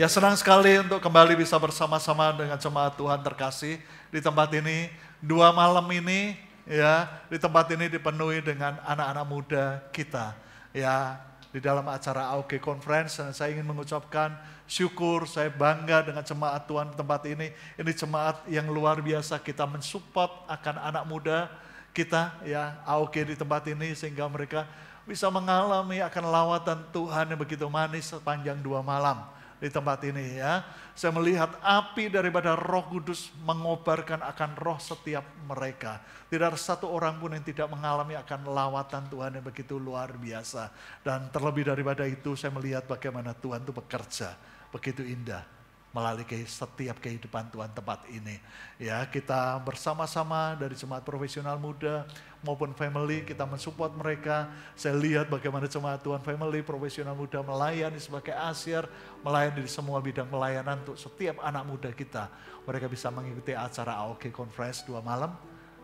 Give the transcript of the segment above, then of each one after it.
Ya senang sekali untuk kembali bisa bersama-sama dengan jemaat Tuhan terkasih di tempat ini. Dua malam ini ya di tempat ini dipenuhi dengan anak-anak muda kita. Ya di dalam acara AOG Conference dan saya ingin mengucapkan syukur, saya bangga dengan jemaat Tuhan di tempat ini. Ini jemaat yang luar biasa kita mensupport akan anak muda kita ya AOG di tempat ini sehingga mereka bisa mengalami akan lawatan Tuhan yang begitu manis sepanjang dua malam di tempat ini ya. Saya melihat api daripada roh kudus mengobarkan akan roh setiap mereka. Tidak ada satu orang pun yang tidak mengalami akan lawatan Tuhan yang begitu luar biasa. Dan terlebih daripada itu saya melihat bagaimana Tuhan itu bekerja begitu indah melalui setiap kehidupan Tuhan tempat ini. Ya, kita bersama-sama dari jemaat profesional muda maupun family, kita mensupport mereka. Saya lihat bagaimana jemaat Tuhan family profesional muda melayani sebagai asir, melayani di semua bidang pelayanan untuk setiap anak muda kita. Mereka bisa mengikuti acara AOK Conference dua malam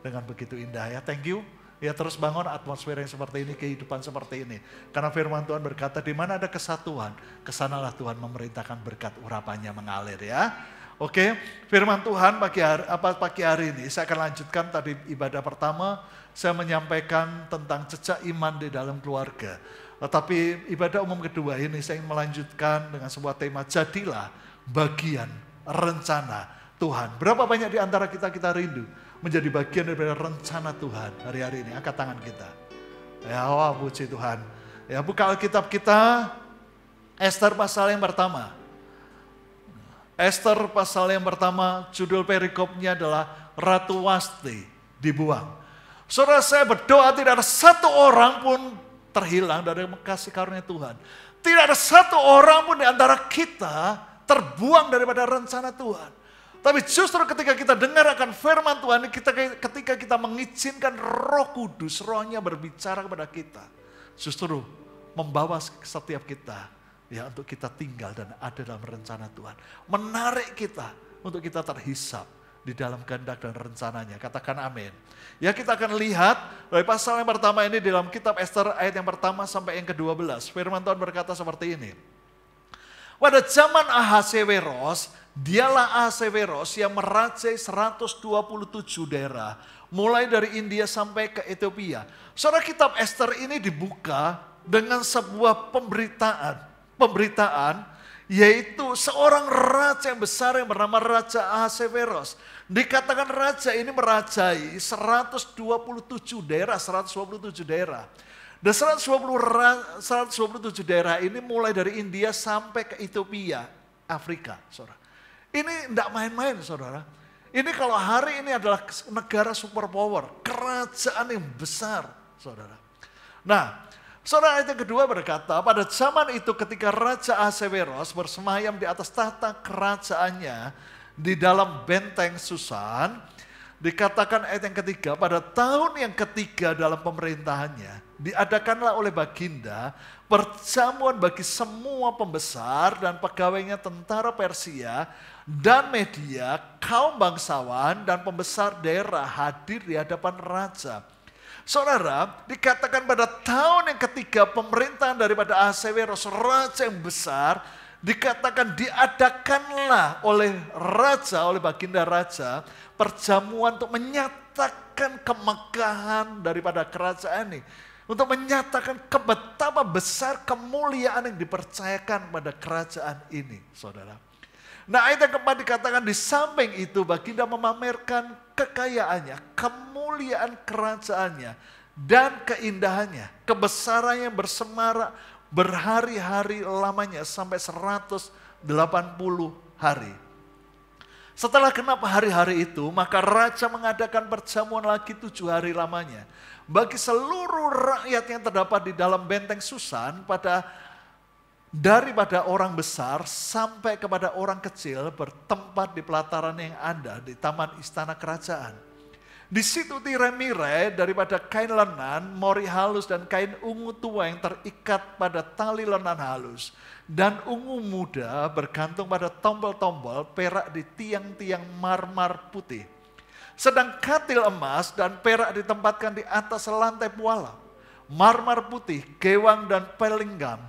dengan begitu indah ya. Thank you. Ya terus bangun atmosfer yang seperti ini, kehidupan seperti ini. Karena firman Tuhan berkata, di mana ada kesatuan, kesanalah Tuhan memerintahkan berkat urapannya mengalir ya. Oke, firman Tuhan pagi hari, apa pagi hari ini saya akan lanjutkan tadi ibadah pertama saya menyampaikan tentang cecak iman di dalam keluarga. Tetapi ibadah umum kedua ini saya ingin melanjutkan dengan sebuah tema jadilah bagian rencana Tuhan. Berapa banyak di antara kita kita rindu menjadi bagian daripada rencana Tuhan hari-hari ini. Angkat tangan kita. Ya Allah puji Tuhan. Ya buka Alkitab kita, Esther pasal yang pertama. Esther pasal yang pertama, judul perikopnya adalah Ratu Wasti dibuang. Saudara saya berdoa tidak ada satu orang pun terhilang dari kasih karunia Tuhan. Tidak ada satu orang pun di antara kita terbuang daripada rencana Tuhan. Tapi justru ketika kita dengar akan firman Tuhan, kita, ketika kita mengizinkan roh kudus, rohnya berbicara kepada kita. Justru membawa setiap kita ya untuk kita tinggal dan ada dalam rencana Tuhan. Menarik kita untuk kita terhisap di dalam kehendak dan rencananya. Katakan amin. Ya kita akan lihat dari eh, pasal yang pertama ini dalam kitab Esther ayat yang pertama sampai yang ke-12. Firman Tuhan berkata seperti ini. Pada zaman Ahasweros, dialah Ahasweros yang merajai 127 daerah. Mulai dari India sampai ke Ethiopia. Saudara kitab Esther ini dibuka dengan sebuah pemberitaan. Pemberitaan yaitu seorang raja yang besar yang bernama Raja Ahasweros. Dikatakan raja ini merajai 127 daerah, 127 daerah. Dan 120, 127 daerah ini mulai dari India sampai ke Ethiopia, Afrika, saudara. Ini tidak main-main, saudara. Ini kalau hari ini adalah negara superpower, kerajaan yang besar, saudara. Nah, saudara ayat kedua berkata, pada zaman itu ketika Raja Aseveros bersemayam di atas tahta kerajaannya di dalam benteng Susan, dikatakan ayat yang ketiga, pada tahun yang ketiga dalam pemerintahannya, diadakanlah oleh Baginda perjamuan bagi semua pembesar dan pegawainya tentara Persia dan media, kaum bangsawan dan pembesar daerah hadir di hadapan raja. Saudara, dikatakan pada tahun yang ketiga pemerintahan daripada Ahasuerus raja yang besar dikatakan diadakanlah oleh raja, oleh baginda raja perjamuan untuk menyatakan kemegahan daripada kerajaan ini untuk menyatakan kebetapa besar kemuliaan yang dipercayakan pada kerajaan ini, saudara. Nah ayat yang keempat dikatakan di samping itu baginda memamerkan kekayaannya, kemuliaan kerajaannya, dan keindahannya, kebesarannya bersemarak berhari-hari lamanya sampai 180 hari. Setelah kenapa hari-hari itu, maka raja mengadakan perjamuan lagi tujuh hari lamanya bagi seluruh rakyat yang terdapat di dalam benteng Susan pada daripada orang besar sampai kepada orang kecil bertempat di pelataran yang ada di taman istana kerajaan. Di situ tirai daripada kain lenan, mori halus dan kain ungu tua yang terikat pada tali lenan halus. Dan ungu muda bergantung pada tombol-tombol perak di tiang-tiang marmar putih sedang katil emas dan perak ditempatkan di atas lantai pualam. Marmar putih, gewang dan pelinggam.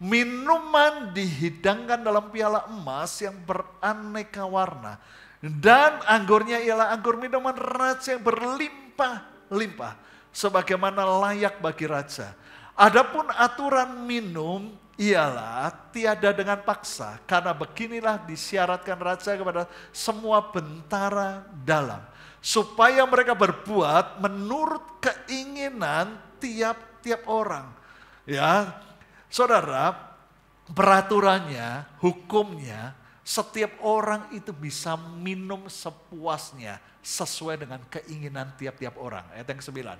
Minuman dihidangkan dalam piala emas yang beraneka warna. Dan anggurnya ialah anggur minuman raja yang berlimpah-limpah. Sebagaimana layak bagi raja. Adapun aturan minum ialah tiada dengan paksa, karena beginilah disyaratkan raja kepada semua bentara dalam supaya mereka berbuat menurut keinginan tiap-tiap orang. Ya, saudara, peraturannya, hukumnya, setiap orang itu bisa minum sepuasnya sesuai dengan keinginan tiap-tiap orang. Ayat yang sembilan.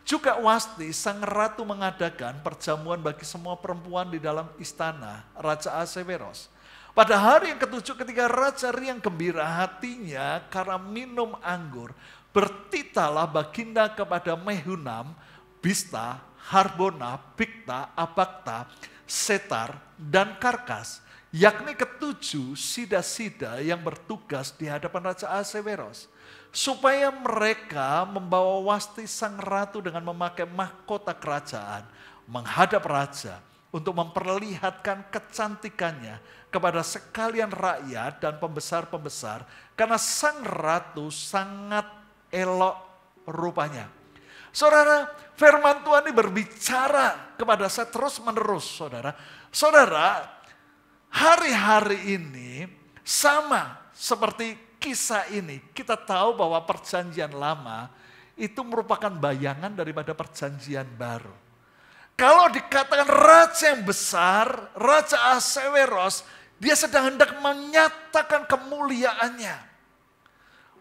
Juga Wasti, sang ratu mengadakan perjamuan bagi semua perempuan di dalam istana Raja Aseveros pada hari yang ketujuh ketika Raja Riang gembira hatinya karena minum anggur, bertitalah baginda kepada Mehunam, Bista, Harbona, Bikta, Abakta, Setar, dan Karkas, yakni ketujuh sida-sida yang bertugas di hadapan Raja Aseveros supaya mereka membawa wasti sang ratu dengan memakai mahkota kerajaan, menghadap raja, untuk memperlihatkan kecantikannya kepada sekalian rakyat dan pembesar-pembesar karena sang ratu sangat elok rupanya. Saudara, firman Tuhan ini berbicara kepada saya terus menerus, saudara. Saudara, hari-hari ini sama seperti kisah ini. Kita tahu bahwa perjanjian lama itu merupakan bayangan daripada perjanjian baru. Kalau dikatakan raja yang besar, Raja Aseweros, dia sedang hendak menyatakan kemuliaannya.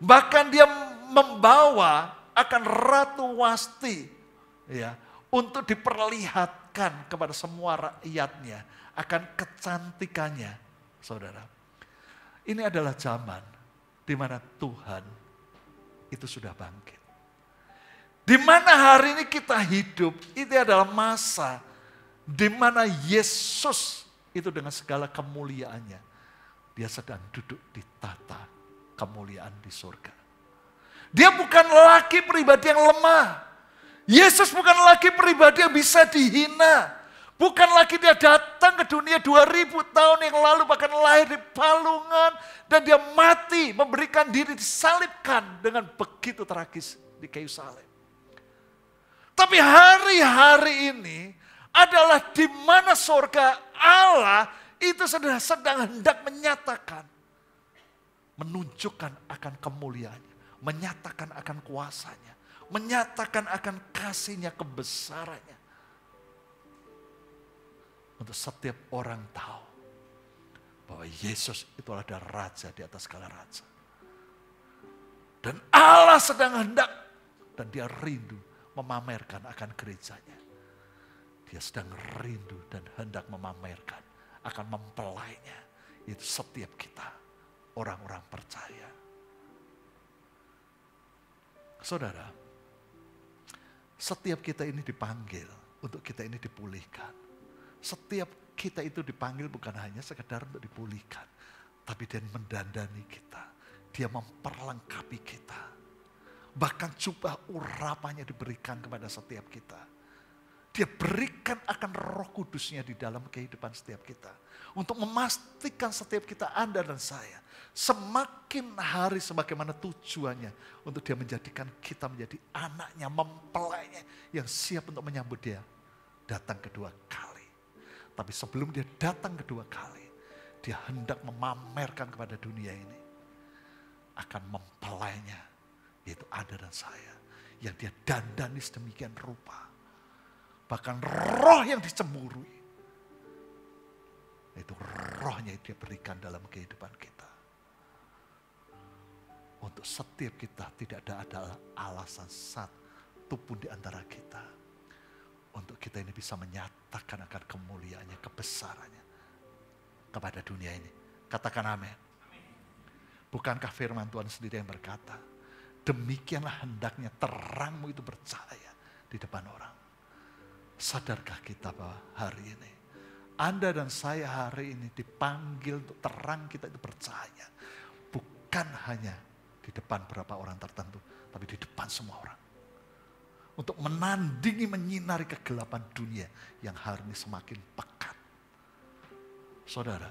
Bahkan dia membawa akan Ratu Wasti ya, untuk diperlihatkan kepada semua rakyatnya akan kecantikannya, saudara. Ini adalah zaman di mana Tuhan itu sudah bangkit. Di mana hari ini kita hidup, itu adalah masa di mana Yesus itu dengan segala kemuliaannya, dia sedang duduk di tata kemuliaan di surga. Dia bukan laki pribadi yang lemah. Yesus bukan laki pribadi yang bisa dihina. Bukan lagi dia datang ke dunia 2000 tahun yang lalu bahkan lahir di palungan dan dia mati memberikan diri disalibkan dengan begitu tragis di kayu salib. Tapi hari-hari ini adalah di mana surga Allah itu sedang, sedang hendak menyatakan. Menunjukkan akan kemuliaannya. Menyatakan akan kuasanya. Menyatakan akan kasihnya, kebesarannya. Untuk setiap orang tahu bahwa Yesus itu adalah raja di atas segala raja. Dan Allah sedang hendak dan dia rindu memamerkan akan gerejanya. Dia sedang rindu dan hendak memamerkan akan mempelainya. Itu setiap kita, orang-orang percaya. Saudara, setiap kita ini dipanggil untuk kita ini dipulihkan. Setiap kita itu dipanggil bukan hanya sekedar untuk dipulihkan, tapi dia mendandani kita. Dia memperlengkapi kita Bahkan jubah urapannya diberikan kepada setiap kita. Dia berikan akan roh kudusnya di dalam kehidupan setiap kita. Untuk memastikan setiap kita, Anda dan saya, semakin hari sebagaimana tujuannya untuk dia menjadikan kita menjadi anaknya, mempelainya yang siap untuk menyambut dia datang kedua kali. Tapi sebelum dia datang kedua kali, dia hendak memamerkan kepada dunia ini akan mempelainya yaitu ada dan saya. Yang dia dandani sedemikian rupa. Bahkan roh yang dicemburui. Itu rohnya yang dia berikan dalam kehidupan kita. Untuk setiap kita tidak ada, ada alasan satu pun di antara kita. Untuk kita ini bisa menyatakan akan kemuliaannya, kebesarannya kepada dunia ini. Katakan amin. Bukankah firman Tuhan sendiri yang berkata, Demikianlah hendaknya terangmu itu bercahaya di depan orang. Sadarkah kita bahwa hari ini Anda dan saya hari ini dipanggil untuk terang kita itu bercahaya. Bukan hanya di depan berapa orang tertentu, tapi di depan semua orang. Untuk menandingi, menyinari kegelapan dunia yang hari ini semakin pekat. Saudara,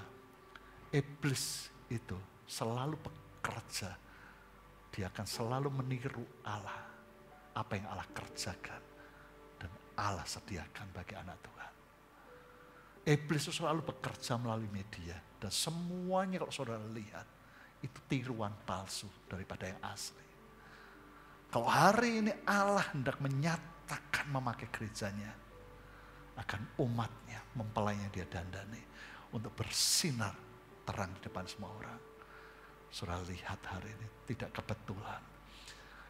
iblis itu selalu bekerja dia akan selalu meniru Allah. Apa yang Allah kerjakan dan Allah sediakan bagi anak Tuhan. Iblis selalu bekerja melalui media. Dan semuanya kalau saudara lihat, itu tiruan palsu daripada yang asli. Kalau hari ini Allah hendak menyatakan memakai gerejanya, akan umatnya mempelainya dia dandani untuk bersinar terang di depan semua orang. Saudara lihat hari ini tidak kebetulan.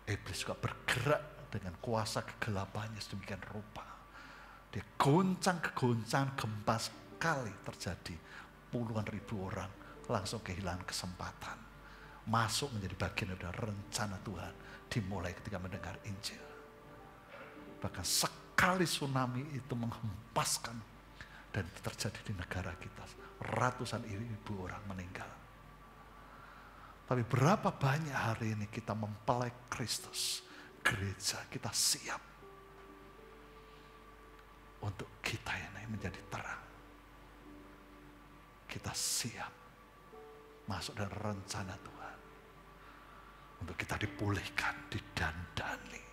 Iblis juga bergerak dengan kuasa kegelapannya sedemikian rupa. Dia goncang-kegoncang gempa sekali terjadi. Puluhan ribu orang langsung kehilangan kesempatan. Masuk menjadi bagian dari rencana Tuhan. Dimulai ketika mendengar Injil. Bahkan sekali tsunami itu menghempaskan. Dan terjadi di negara kita. Ratusan ribu orang meninggal tapi berapa banyak hari ini kita mempelai Kristus. Gereja kita siap untuk kita ini menjadi terang. Kita siap masuk dari rencana Tuhan. Untuk kita dipulihkan, didandani.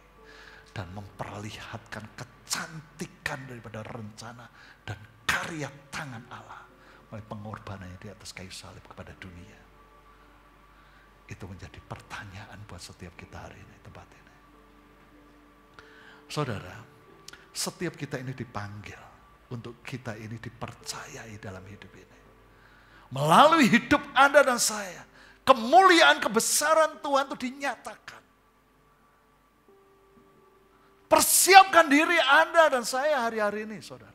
Dan memperlihatkan kecantikan daripada rencana dan karya tangan Allah. Melalui pengorbanannya di atas kayu salib kepada dunia itu menjadi pertanyaan buat setiap kita hari ini, tempat ini. Saudara, setiap kita ini dipanggil untuk kita ini dipercayai dalam hidup ini. Melalui hidup Anda dan saya, kemuliaan, kebesaran Tuhan itu dinyatakan. Persiapkan diri Anda dan saya hari-hari ini, saudara.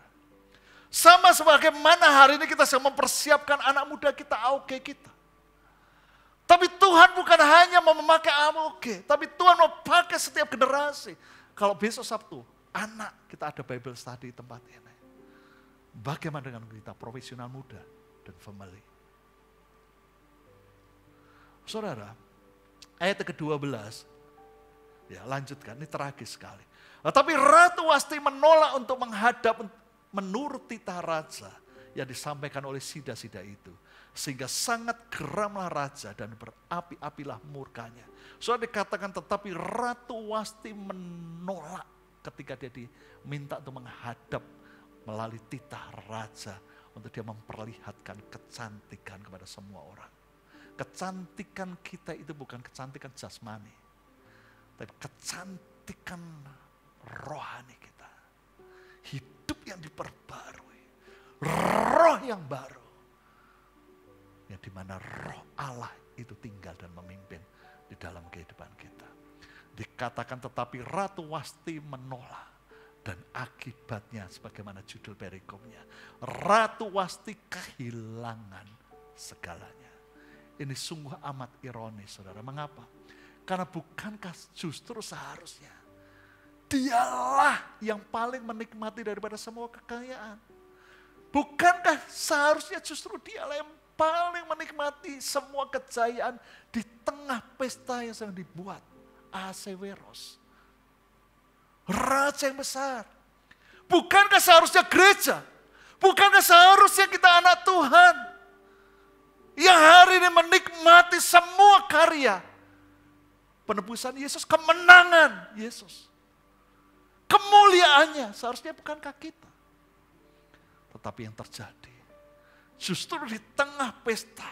Sama sebagaimana hari ini kita sedang mempersiapkan anak muda kita, oke kita. Tapi Tuhan bukan hanya mau memakai Amuk, tapi Tuhan mau pakai setiap generasi. Kalau besok Sabtu, anak kita ada Bible study di tempat ini. Bagaimana dengan kita profesional muda dan family? Saudara, ayat ke-12, ya lanjutkan, ini tragis sekali. Nah, tapi Ratu Wasti menolak untuk menghadap menuruti tita raja yang disampaikan oleh sida-sida itu sehingga sangat geramlah raja dan berapi-apilah murkanya. Soal dikatakan tetapi Ratu Wasti menolak ketika dia diminta untuk menghadap melalui titah raja untuk dia memperlihatkan kecantikan kepada semua orang. Kecantikan kita itu bukan kecantikan jasmani, tapi kecantikan rohani kita. Hidup yang diperbarui, roh yang baru di mana roh Allah itu tinggal dan memimpin di dalam kehidupan kita. Dikatakan tetapi Ratu Wasti menolak dan akibatnya sebagaimana judul perikopnya. Ratu Wasti kehilangan segalanya. Ini sungguh amat ironis saudara. Mengapa? Karena bukankah justru seharusnya dialah yang paling menikmati daripada semua kekayaan. Bukankah seharusnya justru dialah yang paling menikmati semua kejayaan di tengah pesta yang sedang dibuat. Aseweros. Raja yang besar. Bukankah seharusnya gereja? Bukankah seharusnya kita anak Tuhan? Yang hari ini menikmati semua karya. Penebusan Yesus, kemenangan Yesus. Kemuliaannya seharusnya bukankah kita? Tetapi yang terjadi justru di tengah pesta,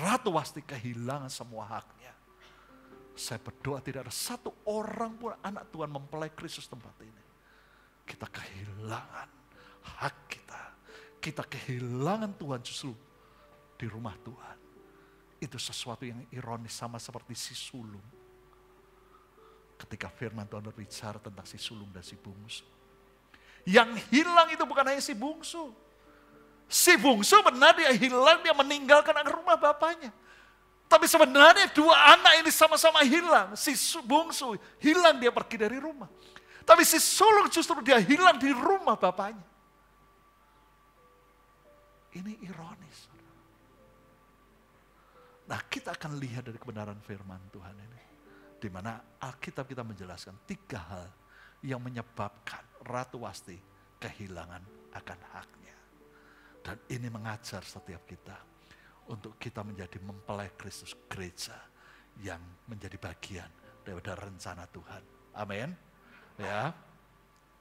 Ratu Wasti kehilangan semua haknya. Saya berdoa tidak ada satu orang pun anak Tuhan mempelai Kristus tempat ini. Kita kehilangan hak kita. Kita kehilangan Tuhan justru di rumah Tuhan. Itu sesuatu yang ironis sama seperti si sulung. Ketika firman Tuhan berbicara tentang si sulung dan si bungsu. Yang hilang itu bukan hanya si bungsu Si bungsu benar dia hilang, dia meninggalkan rumah bapaknya. Tapi sebenarnya dua anak ini sama-sama hilang. Si bungsu hilang dia pergi dari rumah. Tapi si sulung justru dia hilang di rumah bapaknya. Ini ironis. Nah kita akan lihat dari kebenaran firman Tuhan ini. Di mana Alkitab kita menjelaskan tiga hal yang menyebabkan Ratu Wasti kehilangan akan haknya. Dan ini mengajar setiap kita untuk kita menjadi mempelai Kristus gereja yang menjadi bagian daripada rencana Tuhan. Amin. Ya.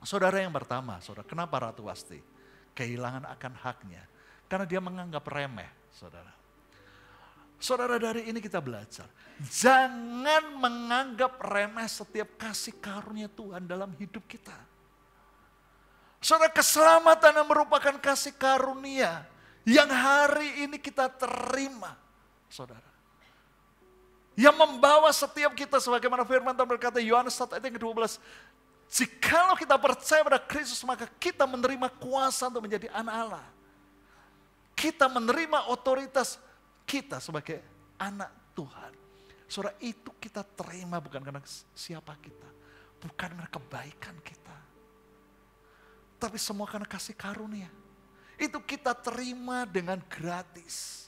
Saudara yang pertama, saudara, kenapa Ratu Wasti kehilangan akan haknya? Karena dia menganggap remeh, saudara. Saudara dari ini kita belajar, jangan menganggap remeh setiap kasih karunia Tuhan dalam hidup kita. Saudara, keselamatan yang merupakan kasih karunia yang hari ini kita terima, saudara. Yang membawa setiap kita sebagaimana firman Tuhan berkata Yohanes 1 ayat ke-12, jikalau kita percaya pada Kristus maka kita menerima kuasa untuk menjadi anak Allah. Kita menerima otoritas kita sebagai anak Tuhan. Saudara, itu kita terima bukan karena siapa kita, bukan karena kebaikan kita tapi semua karena kasih karunia. Itu kita terima dengan gratis.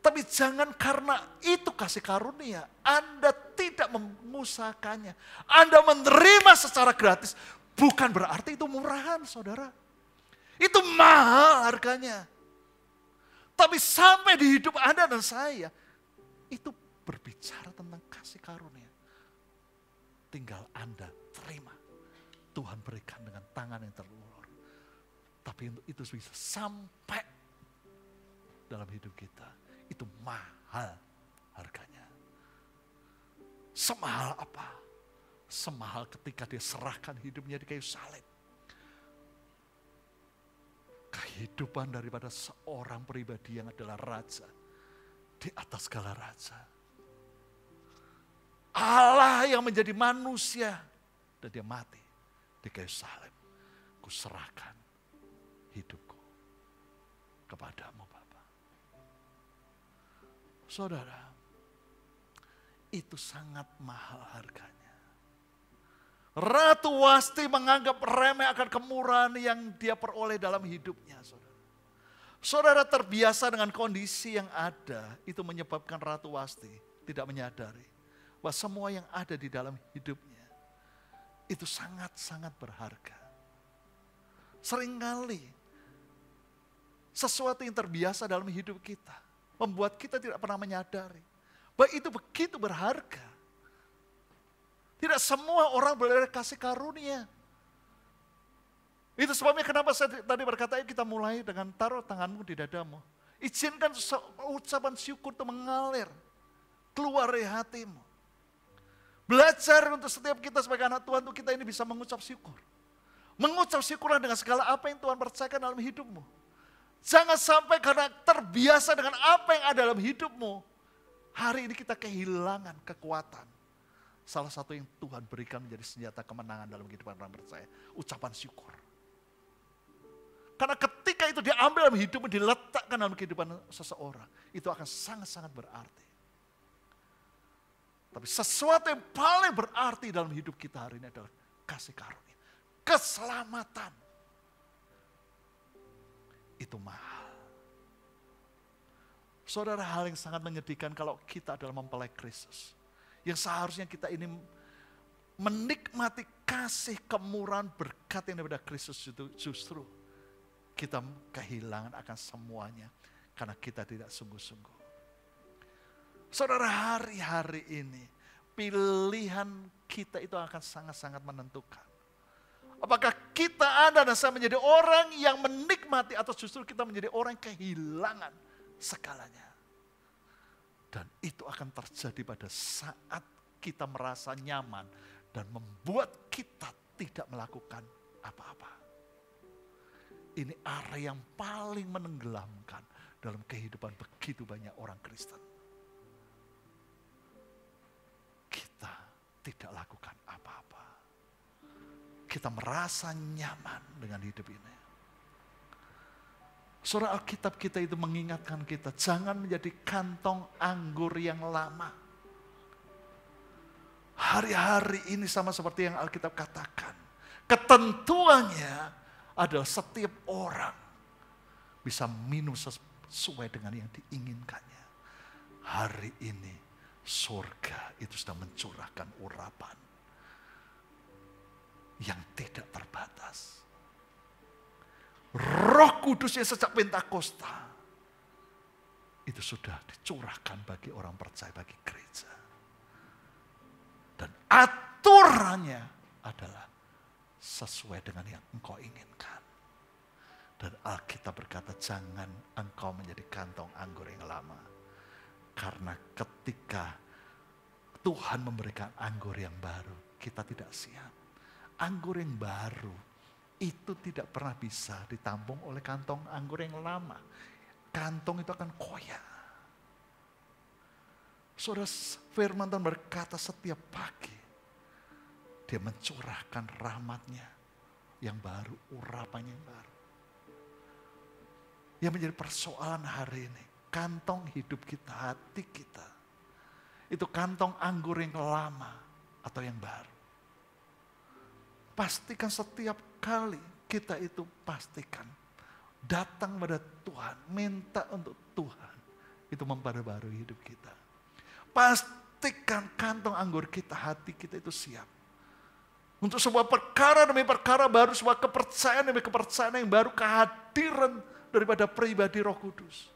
Tapi jangan karena itu kasih karunia, Anda tidak mengusahakannya. Anda menerima secara gratis, bukan berarti itu murahan saudara. Itu mahal harganya. Tapi sampai di hidup Anda dan saya, itu berbicara tentang kasih karunia. Tinggal Anda terima. Tuhan berikan tangan yang terulur. Tapi untuk itu bisa sampai dalam hidup kita. Itu mahal harganya. Semahal apa? Semahal ketika dia serahkan hidupnya di kayu salib. Kehidupan daripada seorang pribadi yang adalah raja. Di atas segala raja. Allah yang menjadi manusia. Dan dia mati di kayu salib aku serahkan hidupku kepadamu Bapa. Saudara, itu sangat mahal harganya. Ratu Wasti menganggap remeh akan kemurahan yang dia peroleh dalam hidupnya, saudara. Saudara terbiasa dengan kondisi yang ada, itu menyebabkan Ratu Wasti tidak menyadari bahwa semua yang ada di dalam hidupnya itu sangat-sangat berharga. Seringkali sesuatu yang terbiasa dalam hidup kita membuat kita tidak pernah menyadari bahwa itu begitu berharga. Tidak semua orang boleh kasih karunia. Itu sebabnya kenapa saya tadi berkata kita mulai dengan taruh tanganmu di dadamu. Izinkan ucapan syukur itu mengalir keluar dari hatimu. Belajar untuk setiap kita sebagai anak Tuhan untuk kita ini bisa mengucap syukur. Mengucap syukurlah dengan segala apa yang Tuhan percayakan dalam hidupmu. Jangan sampai karena terbiasa dengan apa yang ada dalam hidupmu. Hari ini kita kehilangan kekuatan. Salah satu yang Tuhan berikan menjadi senjata kemenangan dalam kehidupan orang percaya. Ucapan syukur. Karena ketika itu diambil dalam hidupmu, diletakkan dalam kehidupan seseorang. Itu akan sangat-sangat berarti. Tapi sesuatu yang paling berarti dalam hidup kita hari ini adalah kasih karunia keselamatan. Itu mahal. Saudara, hal yang sangat menyedihkan kalau kita adalah mempelai Kristus. Yang seharusnya kita ini menikmati kasih kemurahan berkat yang daripada Kristus itu justru kita kehilangan akan semuanya karena kita tidak sungguh-sungguh. Saudara hari-hari ini pilihan kita itu akan sangat-sangat menentukan. Apakah kita ada dan saya menjadi orang yang menikmati atau justru kita menjadi orang kehilangan segalanya. Dan itu akan terjadi pada saat kita merasa nyaman dan membuat kita tidak melakukan apa-apa. Ini area yang paling menenggelamkan dalam kehidupan begitu banyak orang Kristen. Kita tidak lakukan kita merasa nyaman dengan hidup ini. Surah Alkitab kita itu mengingatkan kita, jangan menjadi kantong anggur yang lama. Hari-hari ini sama seperti yang Alkitab katakan. Ketentuannya adalah setiap orang bisa minum sesuai dengan yang diinginkannya. Hari ini surga itu sudah mencurahkan urapan yang tidak terbatas. Roh Kudus yang sejak Pentakosta itu sudah dicurahkan bagi orang percaya bagi gereja. Dan aturannya adalah sesuai dengan yang engkau inginkan. Dan Alkitab berkata, jangan engkau menjadi kantong anggur yang lama. Karena ketika Tuhan memberikan anggur yang baru, kita tidak siap anggur yang baru itu tidak pernah bisa ditampung oleh kantong anggur yang lama. Kantong itu akan koyak. Saudara firman Tuhan berkata setiap pagi, dia mencurahkan rahmatnya yang baru, urapannya yang baru. Yang menjadi persoalan hari ini, kantong hidup kita, hati kita, itu kantong anggur yang lama atau yang baru. Pastikan setiap kali kita itu pastikan datang pada Tuhan, minta untuk Tuhan. Itu memperbarui hidup kita. Pastikan kantong anggur kita, hati kita itu siap. Untuk sebuah perkara demi perkara baru, sebuah kepercayaan demi kepercayaan yang baru, kehadiran daripada pribadi roh kudus.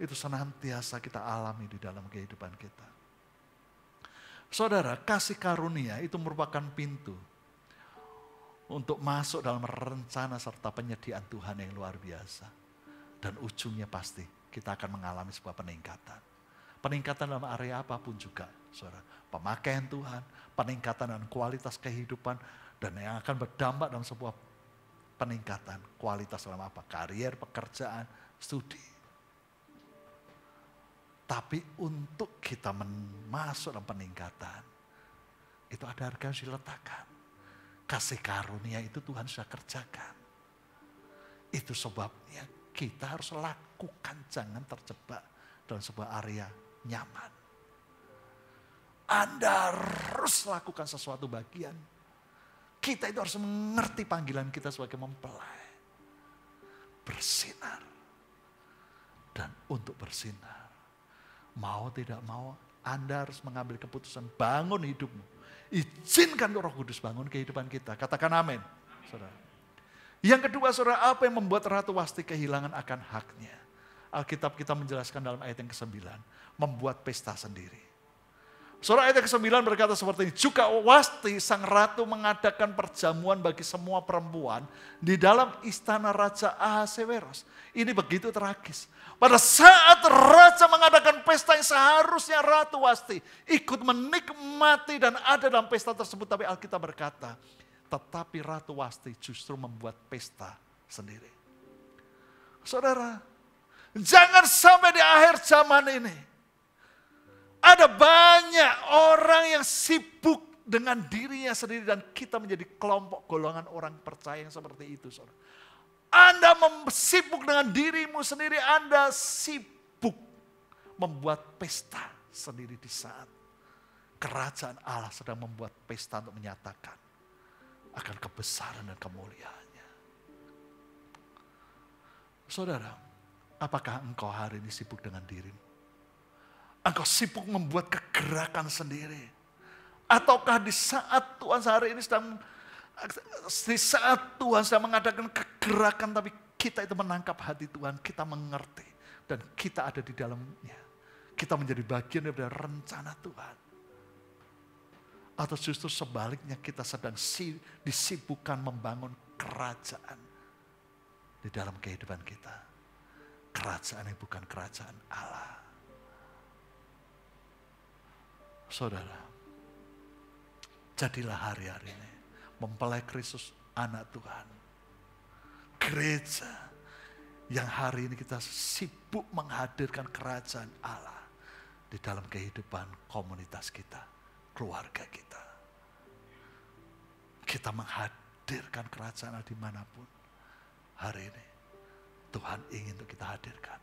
Itu senantiasa kita alami di dalam kehidupan kita. Saudara, kasih karunia itu merupakan pintu untuk masuk dalam rencana serta penyediaan Tuhan yang luar biasa. Dan ujungnya pasti kita akan mengalami sebuah peningkatan. Peningkatan dalam area apapun juga, saudara. Pemakaian Tuhan, peningkatan dan kualitas kehidupan, dan yang akan berdampak dalam sebuah peningkatan kualitas dalam apa? Karier, pekerjaan, studi. Tapi untuk kita masuk dalam peningkatan, itu ada harga yang diletakkan kasih karunia itu Tuhan sudah kerjakan. Itu sebabnya kita harus lakukan, jangan terjebak dalam sebuah area nyaman. Anda harus lakukan sesuatu bagian. Kita itu harus mengerti panggilan kita sebagai mempelai. Bersinar. Dan untuk bersinar, mau tidak mau, Anda harus mengambil keputusan bangun hidupmu Izinkan roh kudus bangun kehidupan kita. Katakan amin. Saudara. Yang kedua saudara, apa yang membuat Ratu Wasti kehilangan akan haknya? Alkitab kita menjelaskan dalam ayat yang ke-9. Membuat pesta sendiri. Surah ayat ke-9 berkata seperti ini, juga Wasti sang ratu mengadakan perjamuan bagi semua perempuan di dalam istana Raja Aseveros. Ini begitu tragis. Pada saat raja mengadakan pesta yang seharusnya Ratu Wasti ikut menikmati dan ada dalam pesta tersebut. Tapi Alkitab berkata, tetapi Ratu Wasti justru membuat pesta sendiri. Saudara, jangan sampai di akhir zaman ini ada banyak orang yang sibuk dengan dirinya sendiri dan kita menjadi kelompok golongan orang percaya yang seperti itu. Saudara. Anda sibuk dengan dirimu sendiri, Anda sibuk membuat pesta sendiri di saat kerajaan Allah sedang membuat pesta untuk menyatakan akan kebesaran dan kemuliaannya. Saudara, apakah engkau hari ini sibuk dengan dirimu? Engkau sibuk membuat kegerakan sendiri. Ataukah di saat Tuhan sehari ini sedang di saat Tuhan sedang mengadakan kegerakan tapi kita itu menangkap hati Tuhan, kita mengerti dan kita ada di dalamnya. Kita menjadi bagian dari rencana Tuhan. Atau justru sebaliknya kita sedang disibukkan membangun kerajaan di dalam kehidupan kita. Kerajaan yang bukan kerajaan Allah. Saudara, jadilah hari-hari ini mempelai Kristus anak Tuhan. Gereja yang hari ini kita sibuk menghadirkan kerajaan Allah di dalam kehidupan komunitas kita, keluarga kita. Kita menghadirkan kerajaan Allah dimanapun hari ini. Tuhan ingin untuk kita hadirkan.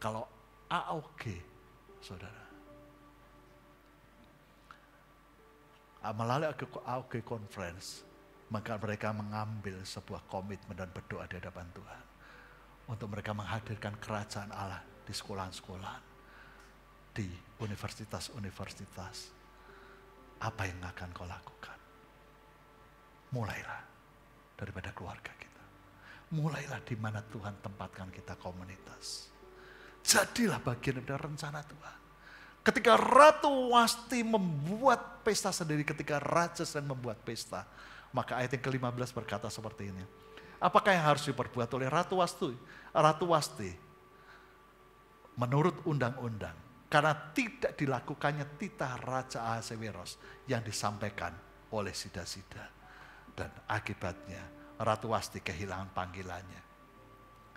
Kalau AOG, saudara, Ah, melalui AOG ah, Conference, maka mereka mengambil sebuah komitmen dan berdoa di hadapan Tuhan. Untuk mereka menghadirkan kerajaan Allah di sekolah-sekolah, di universitas-universitas. Apa yang akan kau lakukan? Mulailah daripada keluarga kita. Mulailah di mana Tuhan tempatkan kita komunitas. Jadilah bagian dari rencana Tuhan. Ketika Ratu Wasti membuat pesta sendiri, ketika Raja sedang membuat pesta, maka ayat yang ke-15 berkata seperti ini. Apakah yang harus diperbuat oleh Ratu Wasti? Ratu Wasti menurut undang-undang karena tidak dilakukannya titah Raja Ahasewiros yang disampaikan oleh Sida-Sida. Dan akibatnya Ratu Wasti kehilangan panggilannya.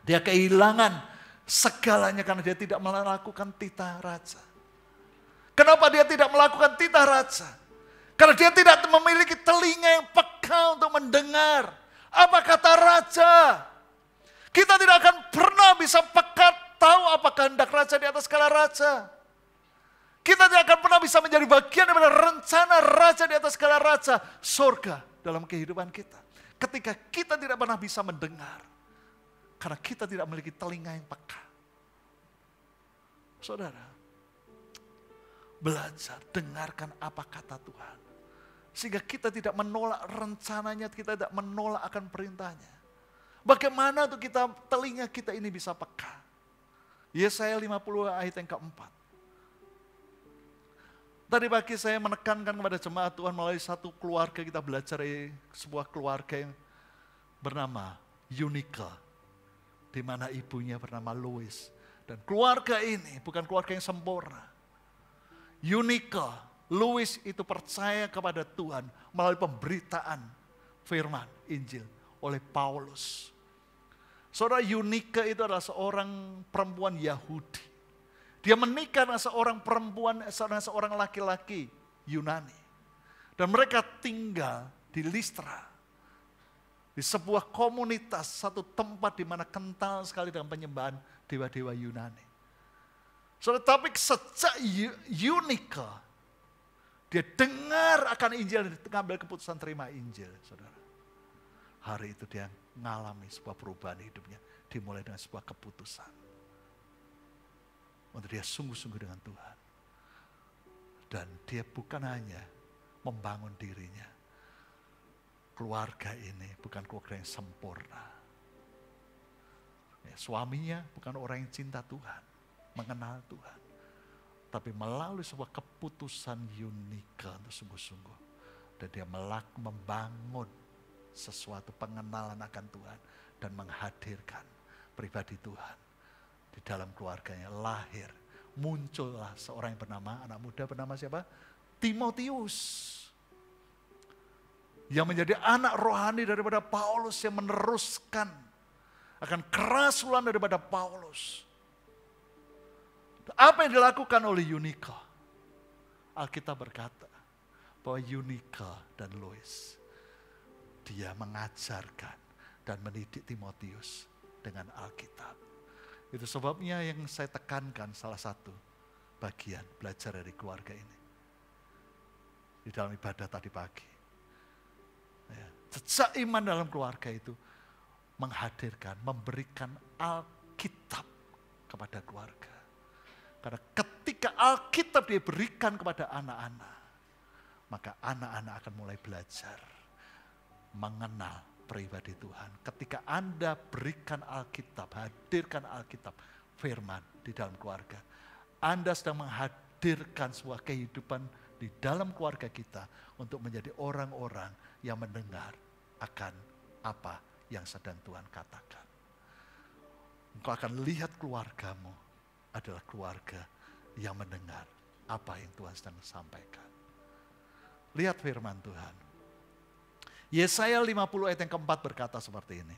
Dia kehilangan segalanya karena dia tidak melakukan titah Raja. Kenapa dia tidak melakukan titah raja? Karena dia tidak memiliki telinga yang peka untuk mendengar. Apa kata raja? Kita tidak akan pernah bisa peka tahu apa kehendak raja di atas segala raja. Kita tidak akan pernah bisa menjadi bagian daripada rencana raja di atas segala raja. Surga dalam kehidupan kita. Ketika kita tidak pernah bisa mendengar. Karena kita tidak memiliki telinga yang peka. Saudara, belajar, dengarkan apa kata Tuhan. Sehingga kita tidak menolak rencananya, kita tidak menolak akan perintahnya. Bagaimana tuh kita telinga kita ini bisa peka? Yesaya 50 ayat yang keempat. Tadi pagi saya menekankan kepada jemaat Tuhan melalui satu keluarga kita belajar dari sebuah keluarga yang bernama Unical. Di mana ibunya bernama Louis. Dan keluarga ini bukan keluarga yang sempurna. Unika, Louis itu percaya kepada Tuhan melalui pemberitaan firman Injil oleh Paulus. Saudara Unika itu adalah seorang perempuan Yahudi. Dia menikah dengan seorang perempuan, dengan seorang laki-laki Yunani. Dan mereka tinggal di Listra. Di sebuah komunitas, satu tempat di mana kental sekali dengan penyembahan dewa-dewa Yunani. So, tapi sejak Unika, dia dengar akan Injil dan mengambil keputusan terima Injil, saudara. Hari itu dia mengalami sebuah perubahan hidupnya, dimulai dengan sebuah keputusan. Untuk dia sungguh-sungguh dengan Tuhan. Dan dia bukan hanya membangun dirinya, keluarga ini bukan keluarga yang sempurna. Ya, suaminya bukan orang yang cinta Tuhan mengenal Tuhan. Tapi melalui sebuah keputusan Yunika untuk sungguh-sungguh. Dan dia melak membangun sesuatu pengenalan akan Tuhan. Dan menghadirkan pribadi Tuhan di dalam keluarganya lahir. Muncullah seorang yang bernama, anak muda bernama siapa? Timotius. Yang menjadi anak rohani daripada Paulus yang meneruskan akan kerasulan daripada Paulus. Apa yang dilakukan oleh Yuniko? Alkitab berkata bahwa Yuniko dan Louis dia mengajarkan dan mendidik Timotius dengan Alkitab. Itu sebabnya yang saya tekankan salah satu bagian belajar dari keluarga ini. Di dalam ibadah tadi pagi. Ya, iman dalam keluarga itu menghadirkan, memberikan Alkitab kepada keluarga. Karena ketika Alkitab diberikan kepada anak-anak, maka anak-anak akan mulai belajar mengenal pribadi Tuhan. Ketika Anda berikan Alkitab, hadirkan Alkitab, firman di dalam keluarga. Anda sedang menghadirkan sebuah kehidupan di dalam keluarga kita untuk menjadi orang-orang yang mendengar akan apa yang sedang Tuhan katakan. Engkau akan lihat keluargamu adalah keluarga yang mendengar apa yang Tuhan sedang sampaikan. Lihat firman Tuhan. Yesaya 50 ayat yang keempat berkata seperti ini.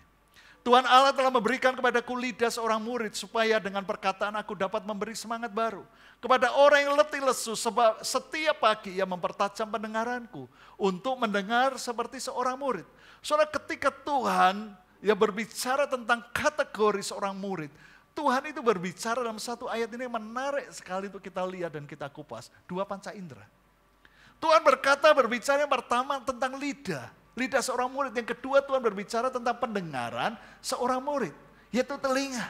Tuhan Allah telah memberikan kepada ku lidah seorang murid supaya dengan perkataan aku dapat memberi semangat baru. Kepada orang yang letih lesu sebab setiap pagi ia mempertajam pendengaranku untuk mendengar seperti seorang murid. Soalnya ketika Tuhan ia berbicara tentang kategori seorang murid, Tuhan itu berbicara dalam satu ayat ini menarik sekali untuk kita lihat dan kita kupas. Dua panca indera. Tuhan berkata berbicara yang pertama tentang lidah. Lidah seorang murid. Yang kedua Tuhan berbicara tentang pendengaran seorang murid. Yaitu telinga.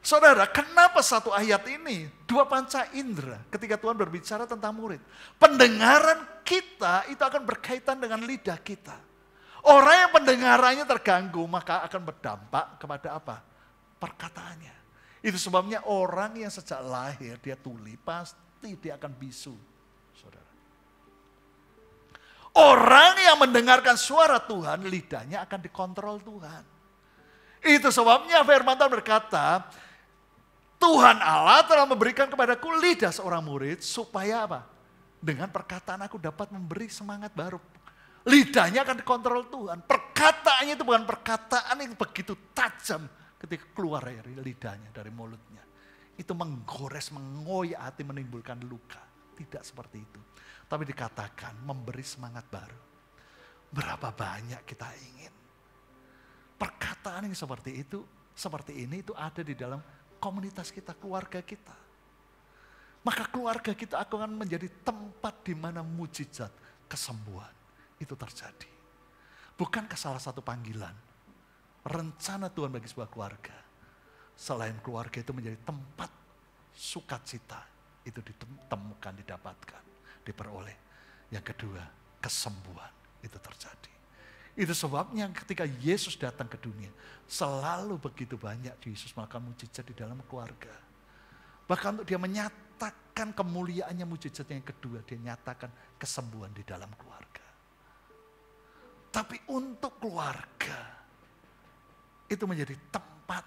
Saudara, kenapa satu ayat ini dua panca indera ketika Tuhan berbicara tentang murid? Pendengaran kita itu akan berkaitan dengan lidah kita. Orang yang pendengarannya terganggu maka akan berdampak kepada apa? perkataannya. Itu sebabnya orang yang sejak lahir dia tuli pasti dia akan bisu. Saudara. Orang yang mendengarkan suara Tuhan lidahnya akan dikontrol Tuhan. Itu sebabnya firman Tuhan berkata, Tuhan Allah telah memberikan kepadaku lidah seorang murid supaya apa? Dengan perkataan aku dapat memberi semangat baru. Lidahnya akan dikontrol Tuhan. Perkataannya itu bukan perkataan yang begitu tajam ketika keluar dari lidahnya, dari mulutnya. Itu menggores, mengoyak hati, menimbulkan luka. Tidak seperti itu. Tapi dikatakan memberi semangat baru. Berapa banyak kita ingin. Perkataan yang seperti itu, seperti ini itu ada di dalam komunitas kita, keluarga kita. Maka keluarga kita akan menjadi tempat di mana mujizat, kesembuhan itu terjadi. Bukankah salah satu panggilan rencana Tuhan bagi sebuah keluarga. Selain keluarga itu menjadi tempat sukacita itu ditemukan, didapatkan, diperoleh. Yang kedua, kesembuhan itu terjadi. Itu sebabnya ketika Yesus datang ke dunia, selalu begitu banyak Yesus melakukan mujizat di dalam keluarga. Bahkan untuk dia menyatakan kemuliaannya mujizat yang kedua, dia nyatakan kesembuhan di dalam keluarga. Tapi untuk keluarga, itu menjadi tempat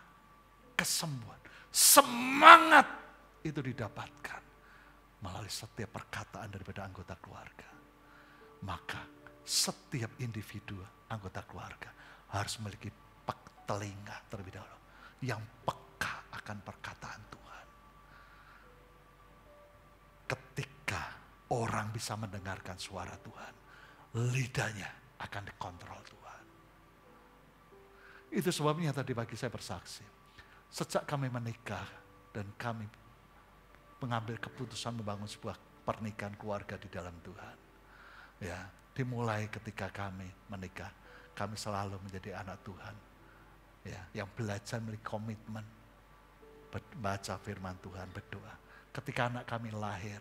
kesembuhan. Semangat itu didapatkan melalui setiap perkataan daripada anggota keluarga. Maka setiap individu anggota keluarga harus memiliki telinga terlebih dahulu yang peka akan perkataan Tuhan. Ketika orang bisa mendengarkan suara Tuhan, lidahnya akan dikontrol Tuhan. Itu sebabnya tadi pagi saya bersaksi. Sejak kami menikah dan kami mengambil keputusan membangun sebuah pernikahan keluarga di dalam Tuhan. Ya, dimulai ketika kami menikah, kami selalu menjadi anak Tuhan. Ya, yang belajar memiliki komitmen baca firman Tuhan, berdoa. Ketika anak kami lahir,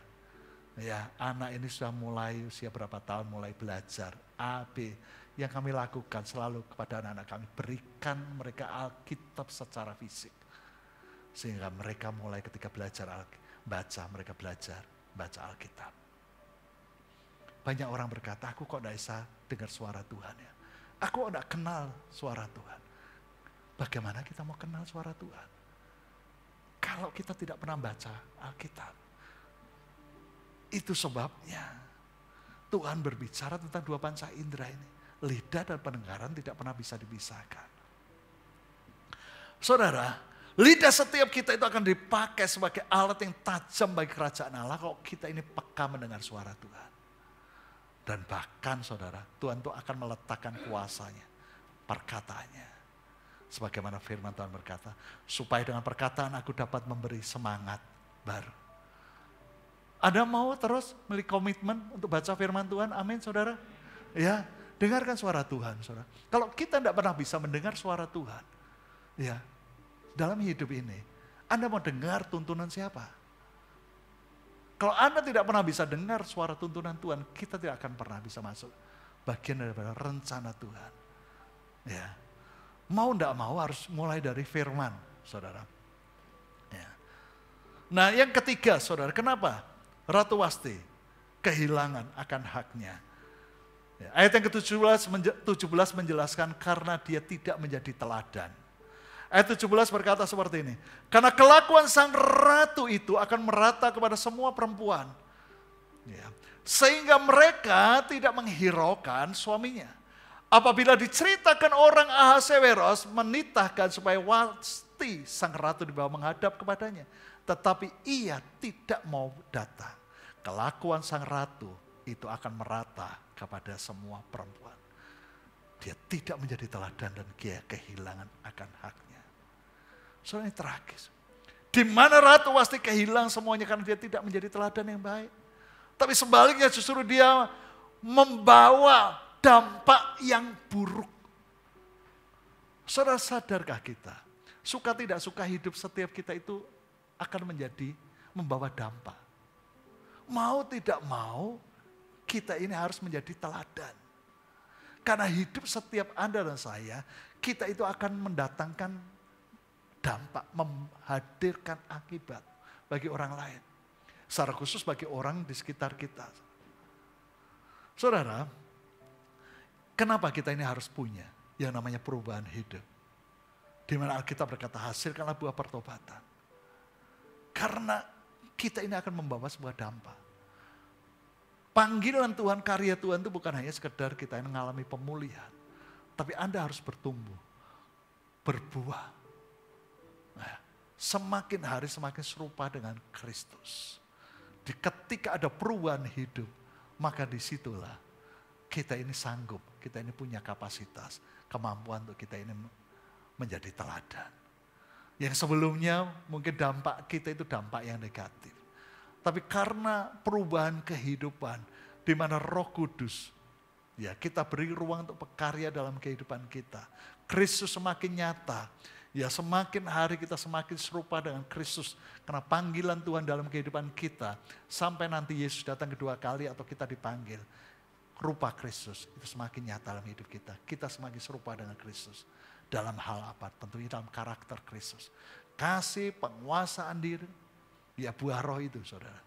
ya, anak ini sudah mulai usia berapa tahun mulai belajar A, B, yang kami lakukan selalu kepada anak-anak kami. Berikan mereka Alkitab secara fisik. Sehingga mereka mulai ketika belajar baca, mereka belajar baca Alkitab. Banyak orang berkata, aku kok tidak bisa dengar suara Tuhan ya. Aku tidak kenal suara Tuhan. Bagaimana kita mau kenal suara Tuhan? Kalau kita tidak pernah baca Alkitab. Itu sebabnya Tuhan berbicara tentang dua panca indera ini lidah dan pendengaran tidak pernah bisa dipisahkan. Saudara, lidah setiap kita itu akan dipakai sebagai alat yang tajam bagi kerajaan Allah kalau kita ini peka mendengar suara Tuhan. Dan bahkan saudara, Tuhan itu akan meletakkan kuasanya, perkataannya. Sebagaimana firman Tuhan berkata, supaya dengan perkataan aku dapat memberi semangat baru. Ada mau terus memiliki komitmen untuk baca firman Tuhan? Amin saudara. Ya, Dengarkan suara Tuhan, saudara. Kalau kita tidak pernah bisa mendengar suara Tuhan, ya, dalam hidup ini, Anda mau dengar tuntunan siapa? Kalau Anda tidak pernah bisa dengar suara tuntunan Tuhan, kita tidak akan pernah bisa masuk bagian daripada rencana Tuhan. Ya, mau tidak mau harus mulai dari firman, saudara. Ya. Nah yang ketiga, saudara, kenapa Ratu Wasti kehilangan akan haknya? Ya, ayat yang ke-17 menjelaskan karena dia tidak menjadi teladan. Ayat 17 berkata seperti ini, karena kelakuan sang ratu itu akan merata kepada semua perempuan. Ya. Sehingga mereka tidak menghiraukan suaminya. Apabila diceritakan orang Ahasewerus menitahkan supaya wasti sang ratu dibawa menghadap kepadanya. Tetapi ia tidak mau datang. Kelakuan sang ratu itu akan merata kepada semua perempuan. Dia tidak menjadi teladan dan dia kehilangan akan haknya. Soalnya ini tragis. Di mana Ratu pasti kehilangan semuanya karena dia tidak menjadi teladan yang baik. Tapi sebaliknya justru dia membawa dampak yang buruk. Saudara sadarkah kita? Suka tidak suka hidup setiap kita itu akan menjadi membawa dampak. Mau tidak mau kita ini harus menjadi teladan. Karena hidup setiap Anda dan saya, kita itu akan mendatangkan dampak, menghadirkan akibat bagi orang lain. Secara khusus bagi orang di sekitar kita. Saudara, kenapa kita ini harus punya yang namanya perubahan hidup? Di mana Alkitab berkata, hasilkanlah buah pertobatan. Karena kita ini akan membawa sebuah dampak. Panggilan Tuhan, karya Tuhan itu bukan hanya sekedar kita yang mengalami pemulihan. Tapi Anda harus bertumbuh, berbuah. Nah, semakin hari semakin serupa dengan Kristus. Di ketika ada perubahan hidup, maka disitulah kita ini sanggup, kita ini punya kapasitas, kemampuan untuk kita ini menjadi teladan. Yang sebelumnya mungkin dampak kita itu dampak yang negatif. Tapi karena perubahan kehidupan di mana Roh Kudus ya kita beri ruang untuk berkarya dalam kehidupan kita. Kristus semakin nyata. Ya semakin hari kita semakin serupa dengan Kristus. Karena panggilan Tuhan dalam kehidupan kita. Sampai nanti Yesus datang kedua kali atau kita dipanggil. Rupa Kristus itu semakin nyata dalam hidup kita. Kita semakin serupa dengan Kristus. Dalam hal apa? Tentunya dalam karakter Kristus. Kasih, penguasaan diri, Ya buah roh itu saudara.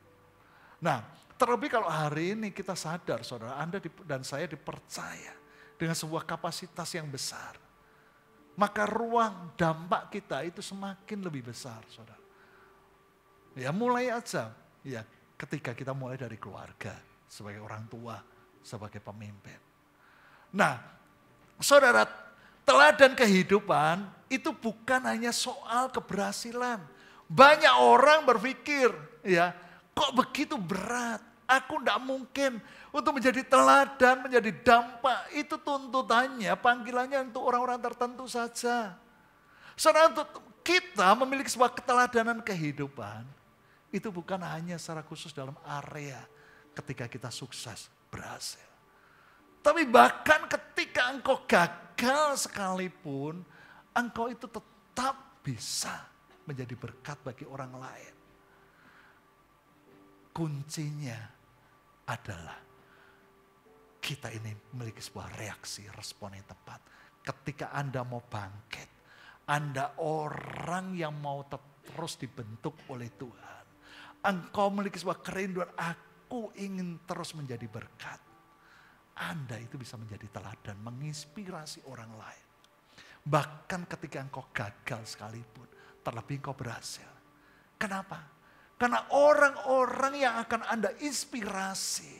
Nah terlebih kalau hari ini kita sadar saudara Anda dan saya dipercaya dengan sebuah kapasitas yang besar. Maka ruang dampak kita itu semakin lebih besar saudara. Ya mulai aja ya ketika kita mulai dari keluarga sebagai orang tua, sebagai pemimpin. Nah, saudara, teladan kehidupan itu bukan hanya soal keberhasilan, banyak orang berpikir, ya, kok begitu berat? Aku tidak mungkin untuk menjadi teladan, menjadi dampak. Itu tuntutannya, panggilannya untuk orang-orang tertentu saja. Sekarang untuk kita memiliki sebuah keteladanan kehidupan, itu bukan hanya secara khusus dalam area ketika kita sukses, berhasil. Tapi bahkan ketika engkau gagal sekalipun, engkau itu tetap bisa menjadi berkat bagi orang lain. Kuncinya adalah kita ini memiliki sebuah reaksi, respon yang tepat. Ketika Anda mau bangkit, Anda orang yang mau terus dibentuk oleh Tuhan. Engkau memiliki sebuah kerinduan, aku ingin terus menjadi berkat. Anda itu bisa menjadi teladan, menginspirasi orang lain. Bahkan ketika engkau gagal sekalipun, terlebih kau berhasil. Kenapa? Karena orang-orang yang akan Anda inspirasi,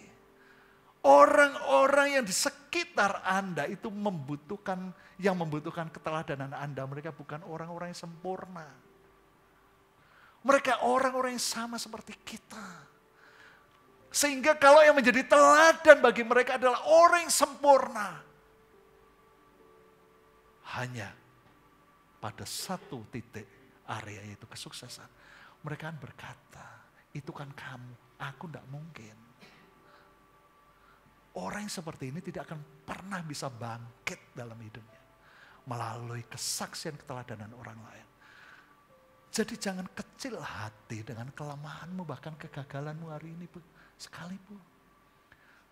orang-orang yang di sekitar Anda itu membutuhkan yang membutuhkan keteladanan Anda. Mereka bukan orang-orang yang sempurna. Mereka orang-orang yang sama seperti kita. Sehingga kalau yang menjadi teladan bagi mereka adalah orang yang sempurna. Hanya pada satu titik area itu kesuksesan. Mereka kan berkata, itu kan kamu, aku tidak mungkin. Orang yang seperti ini tidak akan pernah bisa bangkit dalam hidupnya. Melalui kesaksian keteladanan orang lain. Jadi jangan kecil hati dengan kelemahanmu, bahkan kegagalanmu hari ini sekalipun.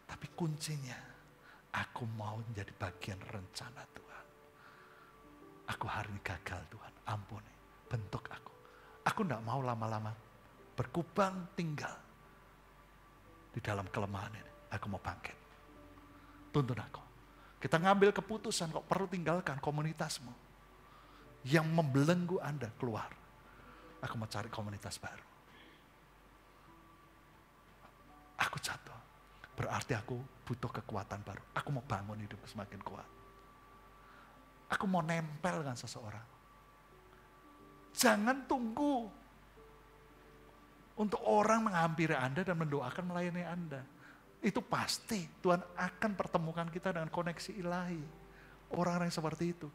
Tapi kuncinya, aku mau menjadi bagian rencana Tuhan. Aku hari ini gagal Tuhan, ampuni bentuk aku. Aku tidak mau lama-lama berkubang tinggal di dalam kelemahan ini. Aku mau bangkit. Tuntun aku. Kita ngambil keputusan kok perlu tinggalkan komunitasmu. Yang membelenggu Anda keluar. Aku mau cari komunitas baru. Aku jatuh. Berarti aku butuh kekuatan baru. Aku mau bangun hidup semakin kuat. Aku mau nempel dengan seseorang Jangan tunggu untuk orang menghampiri Anda dan mendoakan melayani Anda. Itu pasti Tuhan akan pertemukan kita dengan koneksi ilahi. Orang-orang yang seperti itu.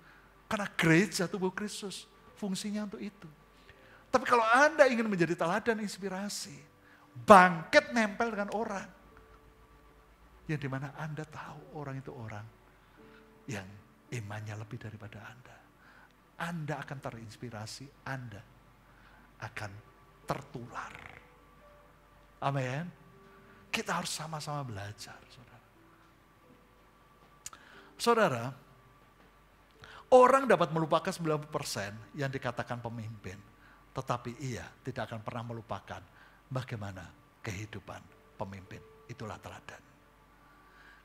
Karena gereja tubuh Kristus fungsinya untuk itu. Tapi kalau Anda ingin menjadi teladan inspirasi, bangkit nempel dengan orang. Yang dimana Anda tahu orang itu orang yang imannya lebih daripada Anda. Anda akan terinspirasi, Anda akan tertular. Amin. Kita harus sama-sama belajar, saudara. Saudara, orang dapat melupakan 90% yang dikatakan pemimpin. Tetapi ia tidak akan pernah melupakan bagaimana kehidupan pemimpin. Itulah teladan.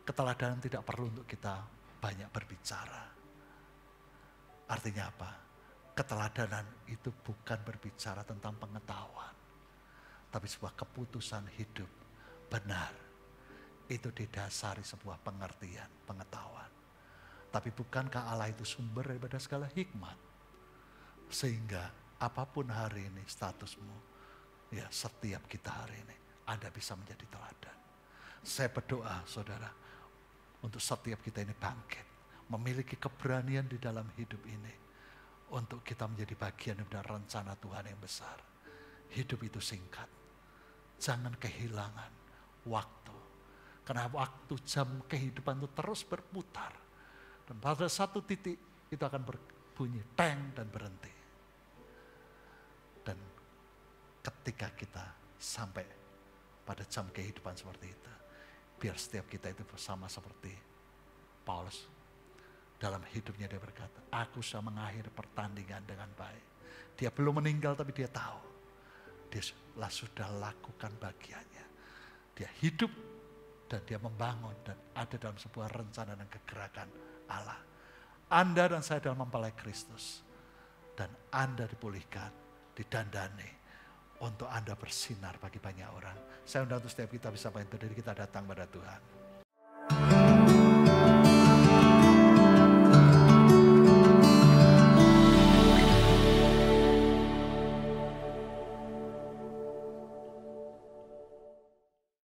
Keteladanan tidak perlu untuk kita banyak berbicara Artinya apa? Keteladanan itu bukan berbicara tentang pengetahuan. Tapi sebuah keputusan hidup. Benar. Itu didasari sebuah pengertian, pengetahuan. Tapi bukankah Allah itu sumber daripada segala hikmat? Sehingga apapun hari ini statusmu, ya setiap kita hari ini, Anda bisa menjadi teladan. Saya berdoa saudara, untuk setiap kita ini bangkit memiliki keberanian di dalam hidup ini untuk kita menjadi bagian dari rencana Tuhan yang besar. Hidup itu singkat. Jangan kehilangan waktu. Karena waktu jam kehidupan itu terus berputar. Dan pada satu titik itu akan berbunyi teng dan berhenti. Dan ketika kita sampai pada jam kehidupan seperti itu, biar setiap kita itu bersama seperti Paulus dalam hidupnya dia berkata, aku sudah mengakhiri pertandingan dengan baik. Dia belum meninggal tapi dia tahu. Dia sudah lakukan bagiannya. Dia hidup dan dia membangun dan ada dalam sebuah rencana dan kegerakan Allah. Anda dan saya dalam mempelai Kristus. Dan Anda dipulihkan, didandani untuk Anda bersinar bagi banyak orang. Saya undang untuk setiap kita bisa diri kita datang pada Tuhan.